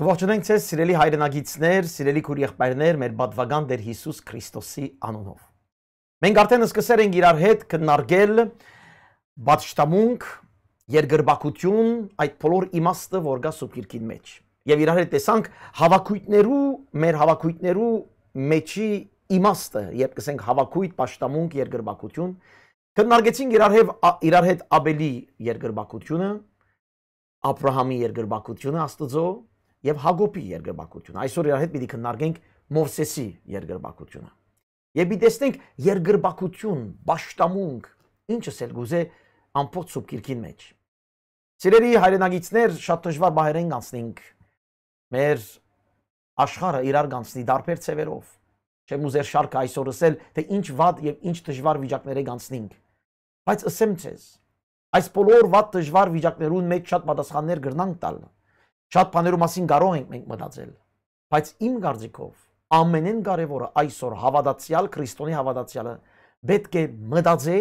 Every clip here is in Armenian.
Կողջունենք ձեզ սիրելի հայրենագիտներ, սիրելի քուր եղբայրներ, մեր բադվագան Տեր Հիսուս Քրիստոսի անունով։ Մենք արդեն սկսել ենք իրար հետ քննարկել բաշխտամունք, երկրբակություն, այդ բոլոր իմաստը, որ գա սուբկիրքին մեջ։ Եվ իրար հետ տեսանք հավաքույտներու, մեր հավաքույտներու մեջի իմաստը, երբ կսենք հավաքույտ, բաշխտամունք, երկրբակություն, քննարկեցինք իրար հետ իրար հետ Աբելի երկրբակությունը, Աբրահամի երկրբակությունը Աստծո եւ Հագոպի երկրպագությունը։ Այսօր իր հետ պիտի քննարկենք Մովսեսի երկրպագությունը։ Եբի տեսնենք երկրպագություն, աշտամունք, ինչս էլ գուզե ամբողջ սուբկիրքին մեջ։ Սիրելի հայրենագիտներ, շատ դժվար բահերեն անցնենք։ Մեր աշխարհը իրար գանցնի դարբեր ծևերով։ Չեմ ուզեր շարքը այսօրս էլ թե ինչ վատ եւ ինչ դժվար վիճակներ է գանցնենք։ Բայց ասեմ ցեզ, այս բոլոր վատ դժվար վիճակներուն մեջ շատ պատասխաններ գրնանք տալն Շատ բաներու մասին կարող ենք մենք մտածել, բայց իմ կարծիքով ամենեն կարևորը այսօր հավատացյալ քրիստոնի հավատացյալը պետք է մտածե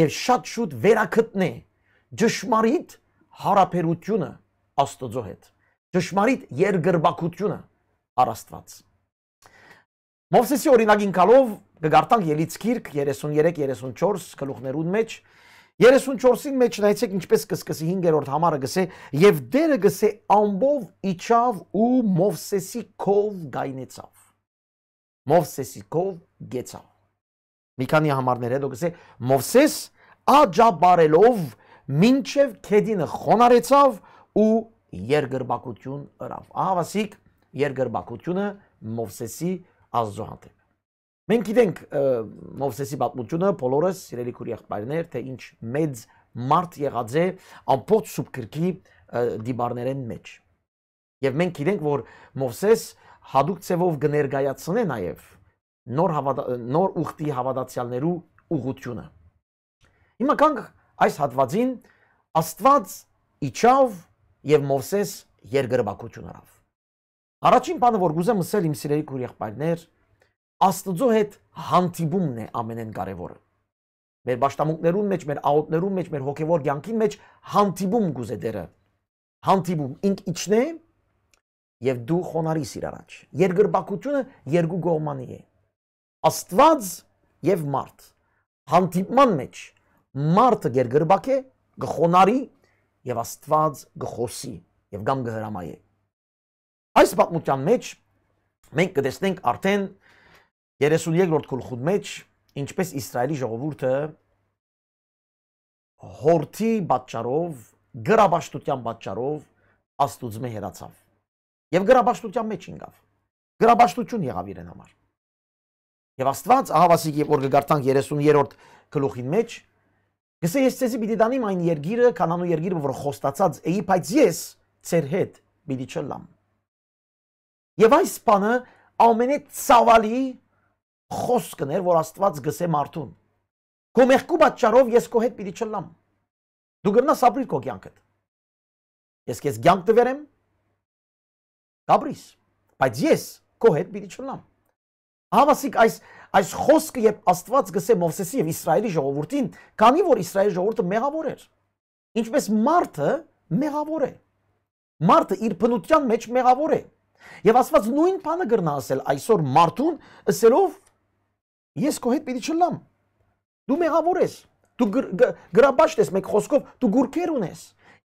եւ շատ շուտ վերակտնե ճշմարիտ հարաբերությունը Աստծո հետ։ Ճշմարիտ երկրբակությունը առ Աստված։ Մովսեսի օրինակին կալով կգարտանք Ելից գիրք 33-34 գլուխներուն մեջ 34-ին մեջ նայեցեք ինչպես կսկսի 5-րդ համարը գսե եւ դերը գսե ամբով իջավ ու Մովսեսի կով գայնեցավ։ Մովսեսի կով գեցավ։ Մի քանի համարներ հետո գսե Մովսես աջաբարելով մինչև քեդինը խոնարեցավ ու երգրբակություն ըրավ։ Ահա վասիկ երգրբակությունը Մովսեսի ազգանտ է։ Մենք գիտենք Մովսեսի պատմությունը, բոլորս սիրելի քուրի եղբայրներ, թե ինչ մեծ մարդ եղած է ամբողջ սուբկրկի դիբարներեն մեջ։ Եվ մենք գիտենք, որ Մովսես հadoop ծևով գներգայացնե նաև նոր հավատա, նոր ուխտի հավատացյալներու ուղությունը։ Հիմա կանք այս հատվածին Աստված իջավ եւ Մովսես երկրպագություն արավ։ Առաջին բանը, որ գուզեմ ասել իմ սիրելի քուրի եղբայրներ, Աստծո հետ հանդիպումն է ամենեն կարևորը։ Մեր աշտամունքներուն մեջ, մեր աուտներուն մեջ, մեր հոգևոր ցանկին մեջ հանդիպում գուզե դերը։ Հանդիպում ինք իջն է եւ դու խոնարհիս իր առաջ։ Երկրպագությունը երկու գողմանի է։ Աստված եւ մարդ։ Հանդիպման մեջ մարդը երկրպագ է, գխոնարի եւ Աստված գխոսի եւ կամ գհրամայե։ Այս պատմության մեջ մենք կտեսնենք արդեն 33-րդ գլխուդ մեջ ինչպես Իսրայելի ժողովուրդը հորթի պատճառով, գրաբաշտության պատճառով աստուծմե հերացավ։ Եվ գրաբաշտության մեջ ինգավ։ Գրաբաշտություն եղավ իրեն համար։ Եվ Աստված, ահավասիկ եւ որ գարտանք 33-րդ գլուխին մեջ, գսե ես ցեզի պիտի դանիմ այն երգիրը, կանանու երգիրը, որ խոստացած էի, բայց ես ցեր հետ պիտի չլամ։ Եվ այս բանը ամենե ցավալի խոսքն էր, որ Աստված գսե մարդուն։ Քո մեղքու պատճառով ես քո հետ պիտի չլամ։ Դու գնաս ապրիր քո կյանքդ։ Ես քեզ կյանք տվերեմ։ Կապրիս։ Բայց ես քո հետ պիտի չլամ։ Հավասիկ այս այս խոսքը երբ Աստված գսե Մովսեսի եւ Իսրայելի ժողովրդին, քանի որ Իսրայելի ժողովուրդը մեղավոր էր։ Ինչպես մարդը մեղավոր է։ Մարդը իր բնության մեջ մեղավոր է։ Եվ Աստված նույն բանը գրնա ասել այսօր մարդուն, ասելով Ես քո հետ պիտի չլամ։ Դու մեղավոր ես։ Դու գրաբաշտ ես մեկ խոսքով, դու գուրքեր ունես։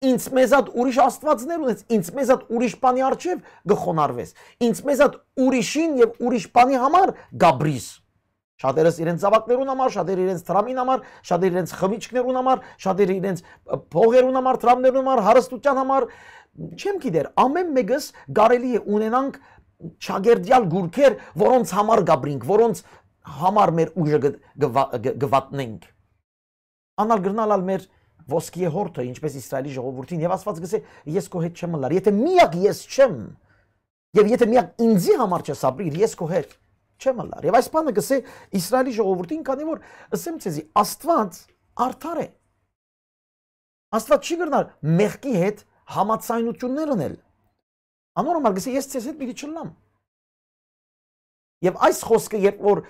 Ինձ մեզատ ուրիշ աստվածներ ունես, ինձ մեզատ ուրիշ բանի արժև գխոնարվես։ Ինձ մեզատ ուրիշին եւ ուրիշ բանի համար գաբրիս։ Շատերս իրենց զավակներուն համար, շատերը իրենց թրամին համար, շատերը իրենց խմիչքներուն համար, շատերը իրենց փողերուն համար, թրամներուն համար, հարստության համար, չեմ գիտեր, ամեն մեկս կարելի է ունենանք ճագերդյալ գուրքեր, որոնց համար գաբրինք, որոնց համար մեր ուժը գվատնենք։ Անալ գրնալալ մեր ոսկի է հորթը, ինչպես իսրայելի ժողովուրդին, և ասված գսե, ես քո հետ չեմ լար, եթե միակ ես չեմ, և եթե միակ ինձի համար չես ապրիր, ես քո հետ չեմ լար։ Եվ այս բանը գսե իսրայելի ժողովուրդին, քանի որ ասեմ ցեզի, Աստված արդար է։ Աստված չի գրնար մեղքի հետ համացայնություններ ունել։ Անորմալ գսե ես ցեզ հետ մի չլնամ։ Եվ այս խոսքը, երբ որ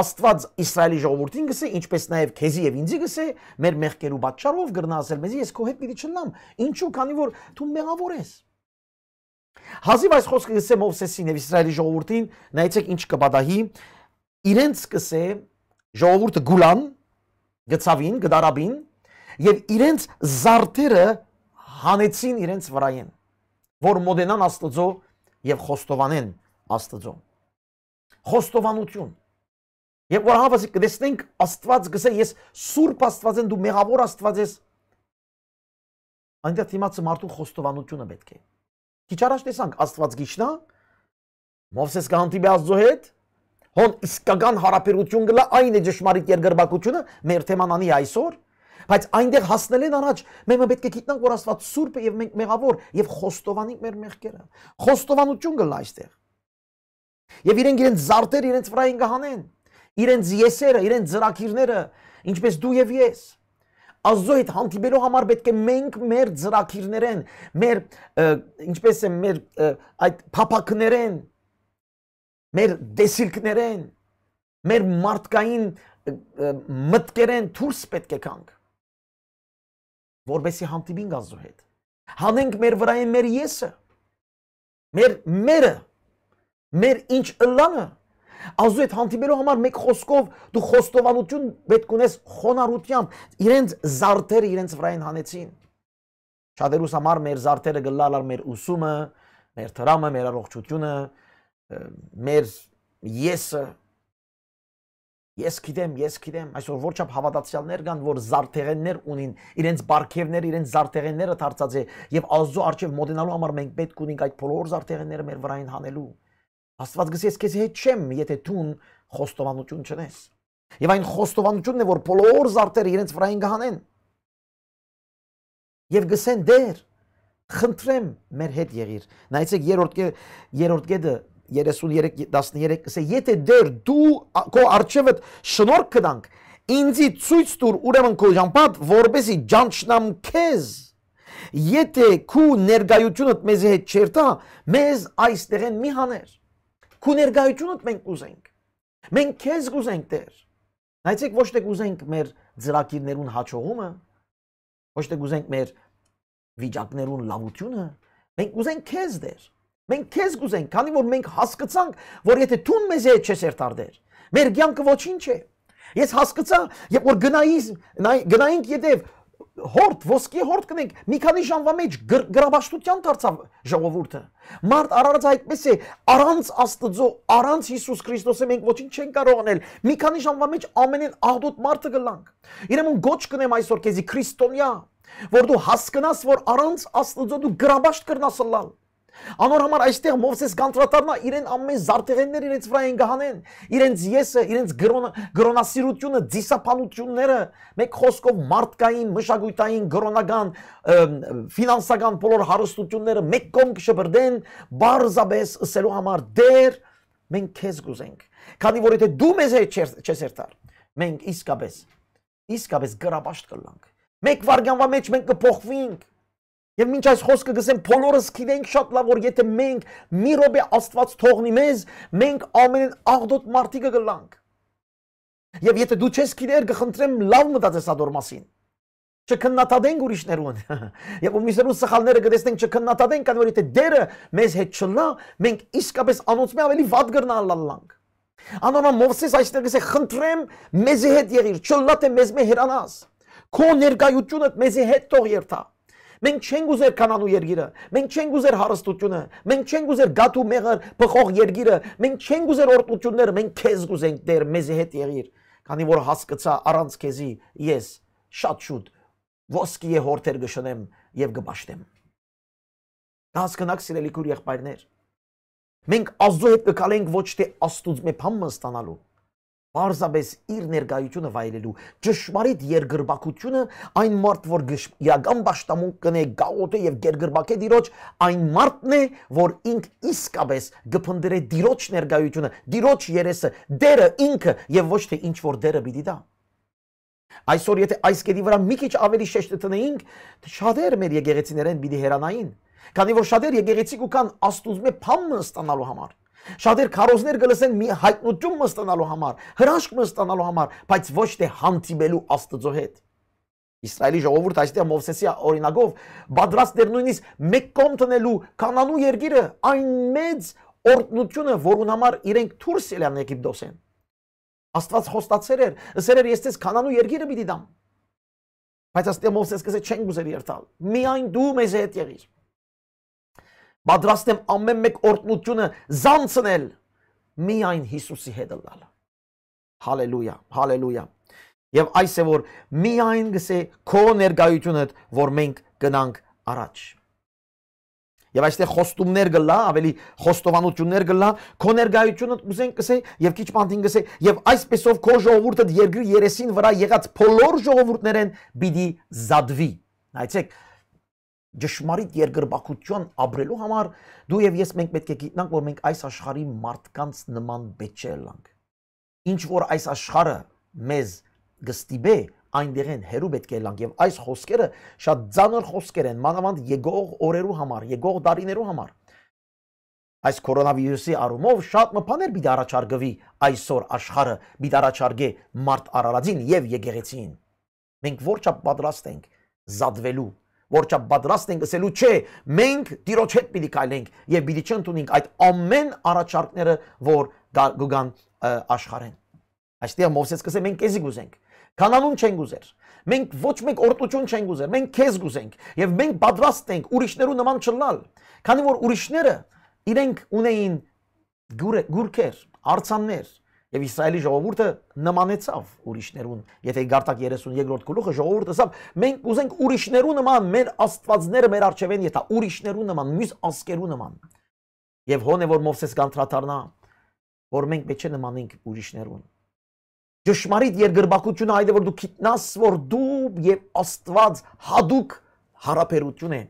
Աստված Իսրայելի ժողովրդին գսե, ինչպես նաև քեզի եւ ինձի գսե, մեր մեղքերու պատճառով գրնա ասել մեզի, ես քո հետ պիտի չնամ, ինչու, քանի որ դու մեղավոր ես։ Հազիվ այս խոսքը գսե Մովսեսին եւ Իսրայելի ժողովրդին, նայեցեք ինչ կպատահի, իրենց գսե ժողովուրդը գուլան, գծավին, գդարաբին եւ իրենց զարդերը հանեցին իրենց վրայեն, որ մոդենան Աստծո եւ խոստովանեն Աստծո։ Խոստովանություն Երբ որ հավասի կտեսնենք Աստված գսե ես Սուրբ Աստված եմ դու մեղավոր Աստված ես։ Այնտեղ դիմացը մարդու խոստովանությունը պետք է։ Քիչ առաջ տեսանք Աստված գիչնա Մովսես կհանդիպի Աստծո հետ, հոն իսկական հարաբերություն գլա այն է ճշմարիտ երկրպագությունը մեր թեման անի այսօր, բայց այնտեղ հասնել են առաջ, մենք պետք է գիտնանք, որ Աստված սուրբ է եւ մենք մեղավոր եւ խոստովանենք մեր մեղքերը։ Խոստովանություն գլա այստեղ։ Եվ իրենք իրենց զարտեր իրենց վրա են գահանեն իրենց եսերը, իրենց ծրակիրները, ինչպես դու եւ ես։ Աստծո հետ հանդիպելու համար պետք է մենք մեր ծրակիրներեն, մեր ինչպես է մեր այդ փապակներեն, մեր դեսիլքներեն, մեր մարդկային մտկերեն դուրս պետք է գանք որբեսի հանդիպինք Աստծո հետ։ Հանենք մեր վրայեն մեր եսը, մեր մերը, մեր ինչ ըլլանը, Ազու այդ հանդիպելու համար մեկ խոսքով դու խոստովանություն պետք ունես խոնարհությամբ, իրենց զարդերը իրենց վրա են հանեցին։ Շատերուս համար մեր զարդերը գլալար մեր ուսումը, մեր թրամը, մեր առողջությունը, մեր եսը Ես գիտեմ, ես գիտեմ, այսօր որչափ հավատացյալներ կան, որ զարթեղեններ ունին, իրենց բարքևները, իրենց զարթեղենները դարձած է եւ ազու արջև մոդենալու համար մենք պետք ունենք այդ բոլոր զարթեղենները մեր վրային հանելու։ Աստված գսի ես քեզ հետ չեմ, եթե դու խոստովանություն չնես։ Եվ այն խոստովանությունն է, որ բոլոր զարտերը իրենց վրային կհանեն։ Եվ գսեն դեր, խնդրեմ մեր հետ եղիր։ Նայեցեք երրորդ երրորդ կետը 33:13 կսե, եթե դեր դու քո արջևդ շնորհ կդանք, ինձի ցույց տուր ուրեմն քո ժամփատ, որբեսի ջանչնամ քեզ։ Եթե քու ներգայությունդ մեզ հետ չերտա, մեզ այստեղեն մի հաներ։ Քու ներկայությունդ մենք կուզենք։ Մենք քեզ կուզենք Տեր։ Նայեցեք ոչ թե կուզենք մեր ծրակիրներուն հաջողումը, ոչ թե կուզենք մեր վիճակներուն լավությունը, մենք կուզենք քեզ Տեր։ Մենք քեզ կուզենք, քանի որ մենք հասկացանք, որ եթե ցուն մեզ հետ չես երթարդեր, մեր կյանքը ոչինչ է։ Ես հասկացա, երբ որ գնայիս, գնայինք յետև հորտ, ոսկի հորտ կնենք, մի քանի ժամվա մեջ գր, գրաբաշտության դարձավ ժողովուրդը։ Մարդ առանց այդպես է, առանց Աստծո, առանց Հիսուս Քրիստոսի մենք ոչինչ չենք կարող անել։ Մի քանի ժամվա մեջ ամենեն աղդոտ մարդը գլանք։ Իրեմն գոչ կնեմ այսօր քեզի քրիստոնյա, որ դու հասկանաս, որ առանց Աստծո դու գրաբաշտ կրնաս լալ։ Անոր համար այստեղ Մովսես կանտրատարնա իրեն ամեն զարտեղեններ իրենց վրա են գահանեն, իրենց եսը, իրենց գրոն, գրոնասիրությունը, դիսապանությունները, մեկ խոսքով մարդկային, մշակույթային, գրոնական, ֆինանսական բոլոր հարստությունները մեկ կողմ կշբրդեն բարձաբես ըսելու համար դեր մենք քեզ գուզենք։ Քանի որ եթե դու մեզ հետ չես երթար, մենք իսկապես իսկապես գրաբաշտ կլանք։ Մեկ վարգանվա մեջ մենք կփոխվենք Եվ մինչ այս խոսքը գսեմ, բոլորս գիտենք շատ լավ, որ եթե մենք մի րոպե Աստված թողնի մեզ, մենք ամեն աղդոտ մարդիկը գլանք։ Եվ եթե դու չես գիտեր, գխնդրեմ լավ մտածես այդ օր մասին։ Չքննադատենք ուրիշներուն։ Եվ ումիսերուն սխալները գտեսնենք չքննադատենք, քանի որ եթե դերը մեզ հետ չլա, մենք իսկապես անոնցմե ավելի վատ կգնալալանք։ Անոնա Մովսես այստեղ գսե խնդրեմ մեզի հետ եղիր, չլա թե մեզ մե հերանաս։ Քո ներկայությունը մեզի հետ թող երթա։ Մենք չենք ուզեր կանանու երգիրը, մենք չենք ուզեր հարստությունը, մենք չենք ուզեր գաթ ու մեղր փխող երգիրը, մենք չենք ուզեր օրտությունները, մենք քեզ կուզենք Տեր, մեզի հետ եղիր, քանի որ հասկացա առանց քեզի ես շատ շուտ ոսկի է հորթեր գշնեմ եւ գբաշտեմ։ Դա հասկանաք սիրելի քուր եղբայրներ։ Մենք Աստծո հետ կկալենք ոչ թե Աստուծո մեփամը ստանալու Պարզապես իր ներկայությունը վայելելու ճշմարիտ երգրբակությունը այն մարդ, որ իրական աշտամուն կնե գաոտ է եւ գերգրբակե դիրոջ, այն մարդն է, որ ինք իսկապես գփնդրե դիրոջ ներկայությունը, դիրոջ երեսը, դերը ինքը եւ ոչ թե ինչ որ դերը պիտի դա։ Այսօր եթե այս կետի վրա մի քիչ ավելի շեշտ տնեինք, շատեր մեր եկեղեցիներեն պիտի հերանային, քանի որ շատեր եկեղեցիկ ու կան աստուծմե փամը ստանալու համար։ Շատեր քարոզներ գլսեն մի հայտնություն մստանալու համար, հրաշք մստանալու համար, բայց ոչ թե հանդիպելու Աստծո հետ։ Իսրայելի ժողովուրդը այստեղ Մովսեսի օրինակով պատրաստ էր նույնիսկ մեկ կողմ տնելու Կանանու երկիրը, այն մեծ օրտնությունը, որուն համար իրենք դուրս ելան Եգիպտոսեն։ Աստված խոստացել էր, ասել էր ես ցես Կանանու երկիրը պիտի դամ։ Բայց աստեղ Մովսեսը ասել չեն գուզել երթալ։ Միայն դու մեզ հետ եղիր։ Պատրաստ եմ ամեն մեկ օրտնությունը զանցնել միայն Հիսուսի հետ լալը։ Հալելույա, հալելույա։ Եվ այս է որ միայն գսե քո ներկայությունդ, որ մենք գնանք առաջ։ Եվ այստեղ խոստումներ գլա, ավելի խոստովանություններ գլա, քո ներկայությունդ ուզենք գսե եւ քիչ բանտին գսե եւ այսպեսով քո ժողովուրդը երկրի երեսին վրա եղած բոլոր ժողովուրդներեն պիտի զադվի։ Նայեցեք, ճշմարիտ երկրպագություն ապրելու համար դու եւ ես մենք պետք է գիտնանք, որ մենք այս աշխարհի մարդկանց նման բեչել ենք։ Ինչ որ այս աշխարհը մեզ գստիբե, այնտեղ են հերու պետք է լանք եւ այս խոսքերը շատ ծանր խոսքեր են, մանավանդ եգող օրերու համար, եգող դարիներու համար։ Այս կորոնավիրուսի առումով շատ մփաներ պիտի առաջարկվի այսօր աշխարհը, պիտի առաջարկե մարդ արարածին եւ եկեղեցին։ Մենք ո՞րչափ պատրաստ ենք զատվելու որ չա պատրաստ ենք ասելու չէ, մենք Տիրոջ հետ պիտի քայլենք եւ պիտի չընդունենք այդ ամեն առաջարկները, որ գան աշխարհեն։ Այստեղ Մովսես կսե մենք քեզ գուզենք։ Կանանուն չենք գուզեր։ Մենք ոչ մեկ օրտություն չենք գուզեր, մենք քեզ գուզենք եւ մենք պատրաստ ենք ուրիշներու նման չլալ, քանի որ ուրիշները իրենք ունեին գուրքեր, արցաններ, Եվ Իսրայելի ժողովուրդը նմանեցավ ուրիշներուն։ Եթե Գարտակ 32-րդ գլուխը ժողովուրդը ասավ, մենք ուզենք ուրիշներու նման մեր աստվածները մեր արժևեն յետա, ուրիշներու նման, մյուս ասկերու նման։ Եվ հոն է որ Մովսես կանտրատարնա, որ մենք մեջը նմանենք ուրիշներուն։ Ճշմարիտ երկրպագությունը այդ է որ դու գիտնաս, որ դու եւ Աստված հadouk հարաբերություն է։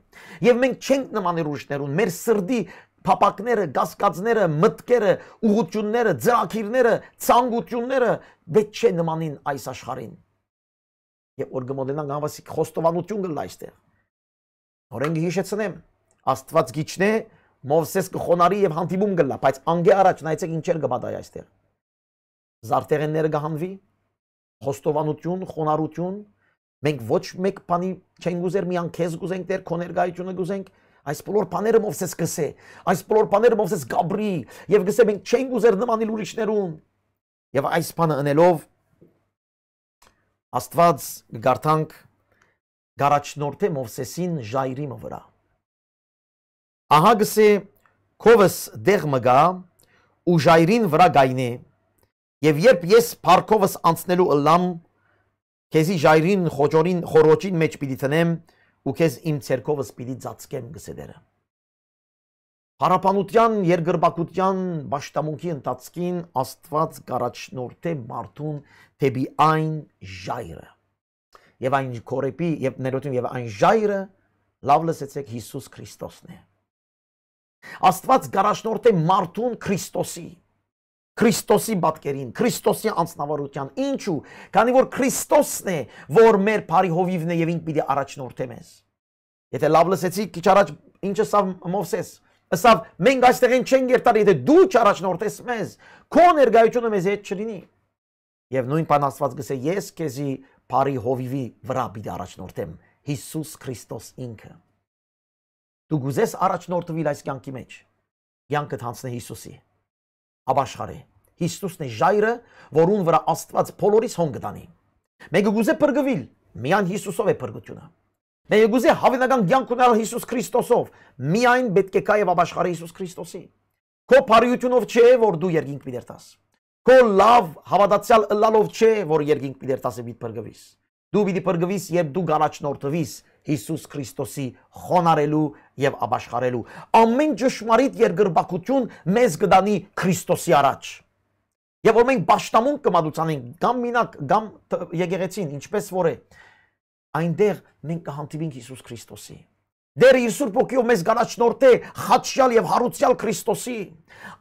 Եվ մենք չենք նմանել ուրիշներուն, մեր սրդի փապակները, գասկածները, մտքերը, ուղությունները, ծրակիրները, ցանկությունները դեջ չէ նմանին այս աշխարհին։ Եվ որ գմոդենան հավասի խոստովանություն գլա այստեղ։ Օրենքը հիշեցնեմ, Աստված գիչն է, Մովսես կխոնարի եւ հանդիպում գլա, բայց անգե առաջ նայեցեք ինչեր կպատահի այստեղ։ Զարտեղենները կհանվի, խոստովանություն, խոնարություն, մենք ոչ մեկ բանի չենք ուզեր, միան քեզ գուզենք, Տեր քո ներկայությունը գուզենք, Այս բոլոր բաները Մովսես գսե, այս բոլոր բաները Մովսես գաբրի եւ գսե մենք չենք ուզեր նմանել ուրիշներուն։ Եվ այս բանը անելով Աստված գարտանք գարաչնորթե Մովսեսին ժայրի վրա։ Ահա գսե քովս դեղ մգա ու ժայրին վրա գայնե։ Եվ երբ ես парքովս անցնելու ըլլամ քեզի ժայրին խոջորին խորոջին մեջ պիտի տնեմ ու քեզ իմ ցերկովս պիտի ծածկեմ գսեդերը։ Հարապանության երգրբակության ճշտամունքի ընթացքին Աստված կարաչնորթե մարդուն թեպի այն ժայռը։ Եվ այն կորեպի եւ ներողություն եւ այն ժայռը լավ լսեցեք Հիսուս Քրիստոսն է։ Աստված գարաշնորթ է մարդուն Քրիստոսի։ Քրիստոսի բատկերին, Քրիստոսի անձնավորության։ Ինչու՞, քանի որ Քրիստոսն է, որ մեր բարի հովիվն է եւ ինք պիտի առաջնորդի մեզ։ Եթե լավ լսեցի, քիչ առաջ ինչը սա Մովսես, ըսավ մենք այստեղին չենք երթար, եթե դու չառաջնորդես մեզ, քո ներկայությունը մեզ հետ չլինի։ Եվ նույն բան Աստված գսե, ես քեզի բարի հովիվի վրա պիտի առաջնորդեմ, Հիսուս Քրիստոս ինքը։ Դու գուզես առաջնորդվել այս կյանքի մեջ։ Կյանքդ հանցնե Հիսուսի։ Աբաշխարե։ Հիսուսն է ժայռը, որուն վրա Աստված բոլորիս հոն կտանի։ Մեկը գուզե բրգվել, միայն Հիսուսով է բրգությունը։ Մեկը գուզե հավենական կյանք ունենալ Հիսուս Քրիստոսով, միայն պետք է կայ եւ աբաշխարե Հիսուս Քրիստոսի։ Քո բարիությունով չէ, որ դու երգինք միտերտաս։ Քո լավ հավատացյալ ըլլալով չէ, որ երգինք միտերտասը միտ բրգվիս։ Դու պիտի բրգվիս, երբ դու գանաչնորթվիս Հիսուս Քրիստոսի խոնարելու եւ ապաշխարելու։ Ամեն ճշմարիտ երկրբակություն մեզ կդանի Քրիստոսի առաջ։ Եվ որ մենք ճշտամուն կմատուցանենք կամ մինակ կամ եկեղեցին, ինչպես որ է, այնտեղ մենք կհանդիպենք Հիսուս Քրիստոսի։ Դեր իր Սուրբ ոգիով մեզ գանաչնորդ է խաչյալ եւ հարուցյալ Քրիստոսի։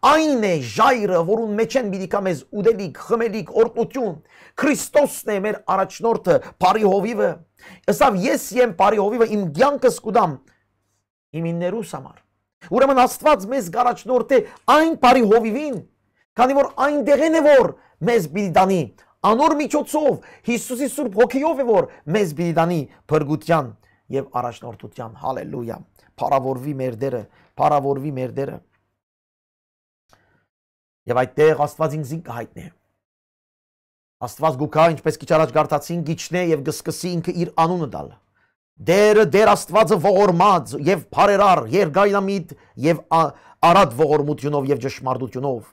Այն է ժայռը, որուն մեջ են պիտի կա մեզ ուդելիք, խմելիք, օրպություն։ Քրիստոսն է մեր առաջնորդը, բարի հովիվը, Ասավ ես եմ բարի հովիվը իմ ցանկս կուտամ իմիններուս համար։ Ուրեմն Աստված մեզ գարաչնորդ է այն բարի հովիվին, քանի որ այն դեղեն է որ մեզ բիդանի անոր միջոցով Հիսուսի Սուրբ Հոգիով է որ մեզ բիդանի փրկության եւ առաջնորդության։ Հալելույա։ Փարավորվի մեր դերը, փարավորվի մեր դերը։ Եվ այդտեղ Աստված ինձ ինքը հայտնի է Աստված գուքա, ինչպես քիչ առաջ գարտացին, գիչն է եւ գսկսի ինքը իր անունը տալ։ Դերը դեր Աստվածը ողորմած եւ բարերար, երգայնամիտ եւ արատ ողորմությունով եւ ճշմարտությունով։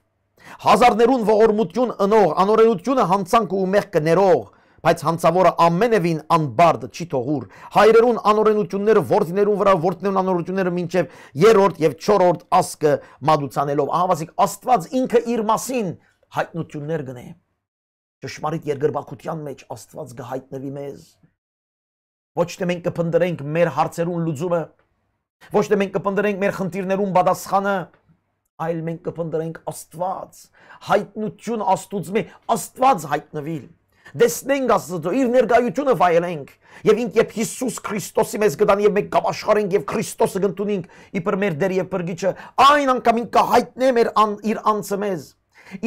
Հազարներուն ողորմություն ընող, անօրենությունը հանցանք ու մեղ կներող, բայց հանցավորը ամենևին անբարդ չի թողուր հայրերուն անօրենությունները ворթներուն վրա ворթներուն անօրենությունները մինչև երրորդ եւ չորրորդ ասկը մատուցանելով ահավասիկ աստված ինքը իր մասին հայտնություններ գնե ճշմարիտ երկրբակության մեջ Աստված կհայտնվի մեզ։ Ոչ թե մենք կփնտրենք մեր հարցերուն լուծումը, ոչ թե մենք կփնտրենք մեր խնդիրներուն պատասխանը, այլ մենք կփնտրենք Աստված, հայտնություն Աստուծմի, Աստված հայտնվի։ Դեսնենք Աստծո իր ներկայությունը վայելենք եւ ինք երբ Հիսուս Քրիստոսի մեզ գտան եւ մենք կապաշխարենք եւ Քրիստոսը կընդունենք իբր մեր դեր եւ բրգիչը այն անգամ ինք կհայտնե մեր իր անձը մեզ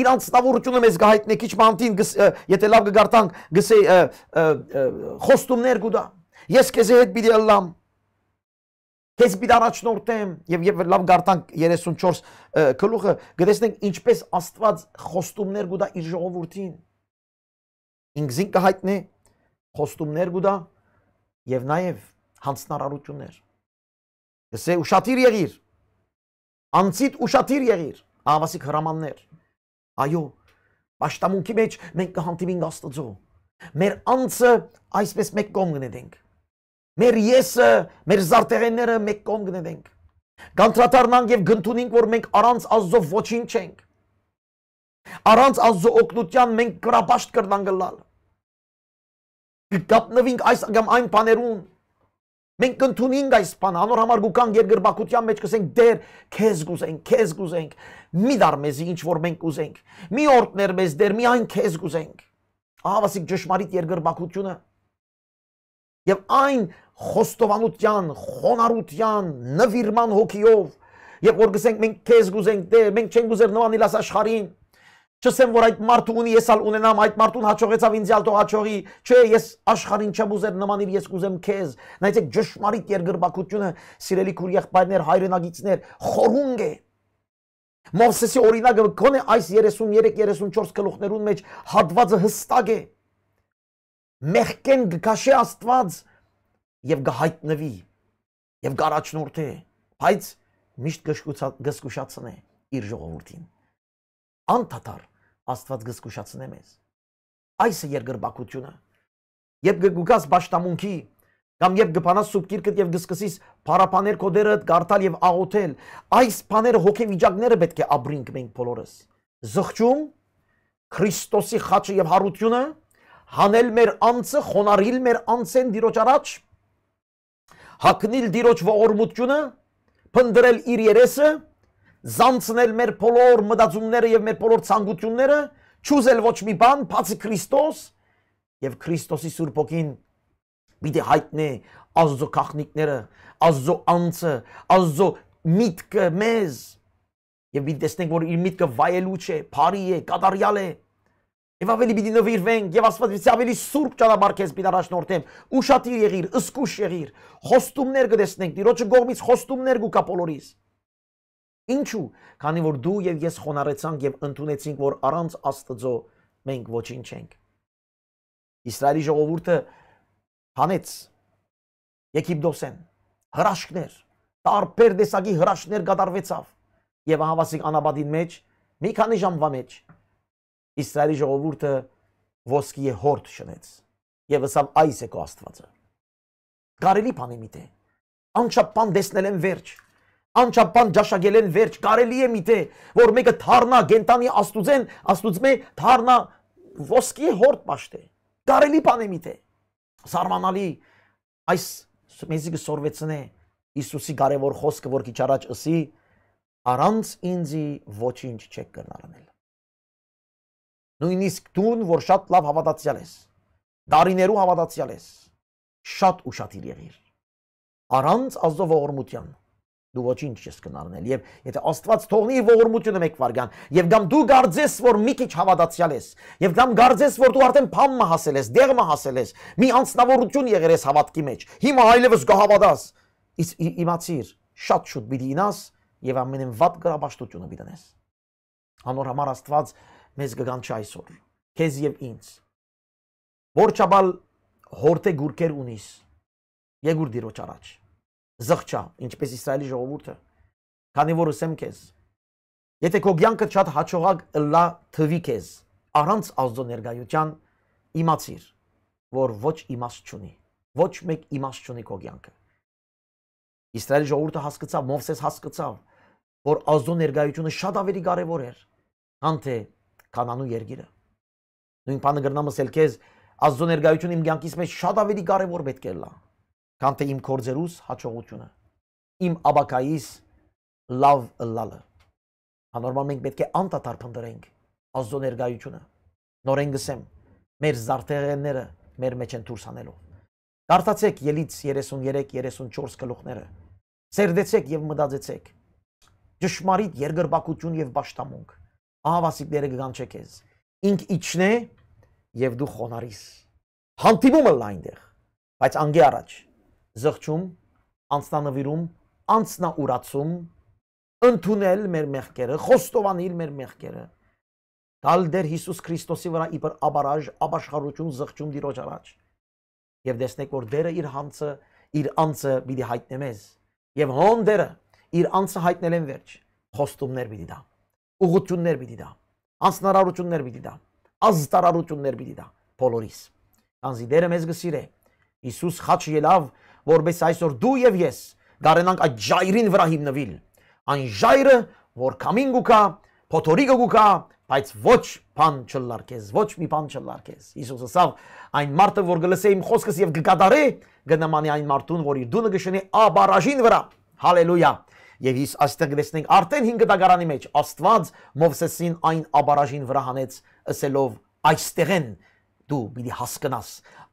իրանց ստավորությունը մեզ գահիտնի քիչ մանտին եթե լավ կգարտանք գսե խոստումներ գուտա ես քեզ հետ պիտի լամ քեզ պիտի առաջնորդեմ եւ եւ լավ գարտանք 34 գլուխը գտեսնենք ինչպես աստված խոստումներ գուտա իր ժողովրդին ինքզին կհայտնի խոստումներ գուտա եւ նաեւ հանցնարարություններ գսե ուշադիր եղիր անցիդ ուշադիր եղիր ավասիկ հրամաններ Այո, աշտամունքի մեջ մենք կհանդիպենք Աստծո։ Մեր անձը այսպես մեկ կողմ գնենք։ Մեր եսը, մեր զարտեղենները մեկ կողմ գնենք։ Գանտրատարնանք եւ գնթունինք, որ մենք առանց Աստծո ոչինչ չենք։ Առանց Աստծո օգնության մենք կրապաշտ կրնանք լալ։ Կգտնվենք այս կամ այն բաներուն, Մենք ընդունենք այս բան, անորհամարգուկան երկրբակության մեջ կսենք դեր, քեզ գուզենք, քեզ գուզենք։ Մի դար մեզի ինչ որ մենք ուզենք։ Մի օրդներ մեզ դեր, մի այն քեզ գուզենք։ Ահա ասիկ ճշմարիտ երկրբակությունը։ Եվ այն խոստովանության, խոնարհության, նվիրման հոգիով, եւ որ գսենք մենք քեզ գուզենք դեր, մենք չենք գուզեր նմանիլ աս աշխարհին։ Չսեմ, որ այդ մարդը ունի, ես ալ ունենամ, այդ մարդուն հաջողեցավ ինձ ալ թող հաջողի։ Չէ, ես աշխարհին չեմ ուզեր նմանիվ, ես կուզեմ քեզ։ Նայեցեք ճշմարիտ երկրբակությունը, սիրելի քուր եղբայրներ, հայրենագիցներ, խորունգ է։ Մովսեսի օրինակը գոնե այս 33-34 գլուխներուն մեջ հատվածը հստակ է։ Մեղքեն գկաշե Աստված եւ գհայտնվի եւ գարաչնորթե, բայց միշտ գսկուշացնե իր ժողովրդին։ Անթաթար Աստված գսկուշացնե մեզ։ Այս է երկրբակությունը։ Երբ գգուկաս ճաշտամունքի կամ երբ գփանաս սուբկիրկդ եւ գսկսիս փարապաներ կոդերդ գարտալ եւ աղոթել, այս բաները հոգեվիճակները պետք է ապրինք մենք բոլորս։ Զղջում Քրիստոսի խաչը եւ հարությունը, հանել մեր անձը, խոնարհիլ մեր անձեն դիրոջ առաջ, հակնել դիրոջ ողորմությունը, փնդրել իր երեսը զանցնել մեր բոլոր մտածումները եւ մեր բոլոր ցանկությունները, չուզել ոչ մի բան, բացի Քրիստոս եւ Քրիստոսի Սուրբ Օքին պիտի հայտնի ազգո քախնիկները, ազգո անձը, ազգո միտքը մեզ եւ մենք տեսնենք որ իր միտքը վայելու չէ, բարի է, կատարյալ է։ Եվ ավելի պիտի նվիրվենք եւ Աստված պիտի ավելի սուրբ ճանապարհ քեզ պիտի առաջնորդեմ։ Ուշադիր եղիր, ըսկուշ եղիր, խոստումներ կտեսնենք, Տիրոջը գողմից խոստումներ կուկա բոլորիս։ Ինչու՞, քանի որ դու եւ ես խոնարեցանք եւ ընդունեցինք, որ առանց Աստծո մենք ոչինչ ենք։ Իսրայելի ժողովուրդը հանեց Եգիպտոսեն հրաշքներ, տարբեր տեսակի հրաշքներ կատարվեցավ եւ ահավասիկ անաբադին մեջ մի քանի ժամվա մեջ Իսրայելի ժողովուրդը ոսկի է հորդ շնեց եւ ասավ այս է քո Աստվածը։ Կարելի բան է միտե։ Անչափ բան դեսնել են վերջ անչափան ճաշակել են վերջ, կարելի է միթե, որ մեկը թառնա գենտանի աստուծեն, աստուծմե թառնա ոսկի հորդ պաշտե։ Կարելի բան է միթե։ Զարմանալի այս մեզի գսորվեցնե Հիսուսի կարևոր խոսքը, որ քիչ առաջ ասի, առանց ինձի ոչինչ չեք կնարնել։ Նույնիսկ դուն, որ շատ լավ հավատացյալ ես, դարիներու հավատացյալ ես, շատ ու շատ իր եղիր։ Առանց ազդով ողորմության դու ոչինչ չես կնարնել եւ եթե Աստված թողնի իր ողորմությունը մեկ վարգան եւ դամ դու գարձես որ մի քիչ հավատացյալ ես եւ դամ գարձես որ դու արդեն փամը հասել ես դեղը հասել ես մի անznավորություն եղել ես հավատքի մեջ հիմա այլևս գահավատաս իմացիր շատ շուտ պիտի ինաս եւ ամենն վատ գրաբաշտությունը պիտի դնես անոր համար Աստված մեզ կգանչի այսօր քեզ եւ ինձ Որչաբալ հորտե գուրկեր ունիս։ Եգուր դիրոջ առաջ զղջա, ինչպես Իսրայելի ժողովուրդը։ Քանի որ ուսեմ քեզ։ Եթե քո ցանկը շատ հաջողակ լա թվի քեզ, առանց ազդո ներգայության իմացիր, որ ոչ իմաստ չունի։ Ոչ մեկ իմաստ չունի քո ցանկը։ Իսրայելի ժողովուրդը հասկացավ, Մովսես հասկացավ, որ ազդո ներգայությունը շատ ավելի կարևոր էր, քան թե կանանու երգիրը։ Նույն բանը գրնամս էլ քեզ ազդո ներգայությունը իմ ցանկից մեջ շատ ավելի կարևոր պետք է լա քան թե իմ կորձերուս հաջողությունը իմ աբակայիս լավ լալը անորմալ հա, մենք պետք է անտատար փնտրենք աստծո ներկայությունը նորեն գսեմ մեր զարթեղենները մեր մեջ են դուրս անելու դարտացեք ելից 33 34 գլուխները սերդեցեք եւ մտածեցեք ճշմարիտ երգրբակություն եւ ճշտամունք ահավասիկները կգանչեք ես ինք իջնե եւ դու խոնարիս հանդիպումը լայնտեղ բայց անգի առաջ զղջում, անցնանվիրում, անցնաուրացում, ընդունել մեր մեղքերը, խոստովանել մեր մեղքերը։ Դալ դեր Հիսուս Քրիստոսի վրա իբր աբարաժ, աբաշխարություն զղջում դիրոջ առաջ։ Եվ տեսնեք, որ դերը իր հանցը, իր անձը պիտի հայտնե մեզ։ Եվ հոն դերը իր անձը հայտնել են վերջ։ Խոստումներ պիտի դա։ Ուղություններ պիտի դա։ Անսնարարություններ պիտի դա։ Ազտարարություններ պիտի դա։ Բոլորիս։ Անզի դերը մեզ գսիրե։ Հիսուս խաչ ելավ որբես այսօր դու եւ ես գարենանք այդ ջայրին վրա հիմնվել։ Այն ջայրը, որ կամին գուկա, փոթորիկը գուկա, բայց ոչ բան չլարկես, ոչ մի բան չլարկես։ Հիսուսը ասավ այն մարդը, որ գլսե իմ խոսքս եւ գկատարե, գնամանի այն մարդուն, որ իր դունը գշնի աբարաժին վրա։ Հալելույա։ Եվ իս այստեղ գրեցնենք արդեն 5 դագարանի մեջ Աստված Մովսեսին այն աբարաժին վրա հանեց, ասելով այստեղ են դու պիտի հասկանաս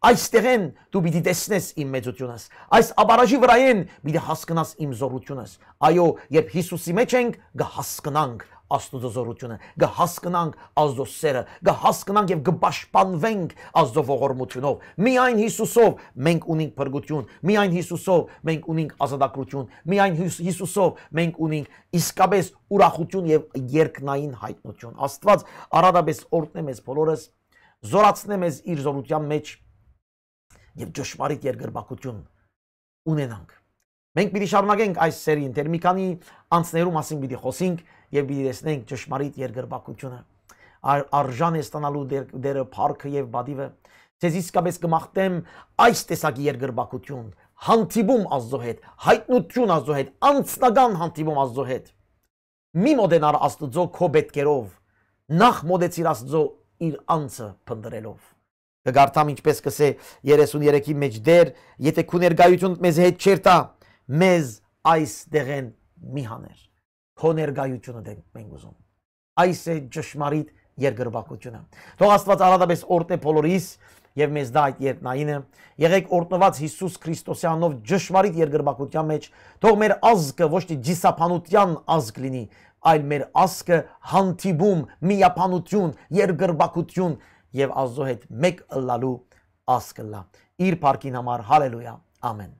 այստեղ են դու պիտի տեսնես իմ մեծությունս այս աբարաժի վրա են պիտի հասկանաս իմ զորությունս այո երբ Հիսուսի մեջ ենք գհասկանանք Աստծո զորությունը, գհասկանանք Աստծո սերը, գհասկանանք եւ գբաշխանվենք Աստծո ողորմությունով։ Միայն Հիսուսով մենք ունենք փրկություն, միայն Հիսուսով մենք ունենք ազատագրություն, միայն Հիսուսով մենք ունենք իսկապես ուրախություն եւ երկնային հայտնություն։ Աստված առատապես օրհնե մեզ բոլորս զորացնե մեզ իր զորության մեջ եւ ճշմարիտ երկրպագություն ունենանք։ Մենք պիտի շարունակենք այս սերին, դեռ մի քանի անցներու մասին պիտի խոսենք եւ պիտի տեսնենք ճշմարիտ երկրպագությունը։ Արժան է ստանալու դերը փառքը եւ բադիվը։ Ձեզ իսկապես կմաղթեմ այս տեսակի երկրպագություն, հանդիպում Աստծո հետ, հայտնություն Աստծո հետ, անձնական հանդիպում Աստծո հետ։ Մի մոդենար Աստծո քո պետքերով, նախ մոդեցիր Աստծո իր անձը փնտրելով կգարտամ ինչպես կսե 33-ի մեջ դեր, եթե քու ներգայությունդ մեզ հետ չեր տա, մեզ այս դեղեն մի հաներ։ Քո ներգայությունը դեն մենք ուզում։ Այս է ճշմարիտ երկրպագությունը։ Թող Աստված առատապես օրտե բոլորիս եւ մեզ դա այդ երկնայինը։ Եղեք օրտնված Հիսուս Քրիստոսյանով ճշմարիտ երկրպագության մեջ։ Թող մեր ազգը ոչ թե դիսապանության ազգ լինի, այլ մեր ասկը հանդիպում, միապանություն, երկրբակություն եւ Աստծո հետ մեկ լալու ասկը լա։ Իր парքին համար հալելույա։ Ամեն։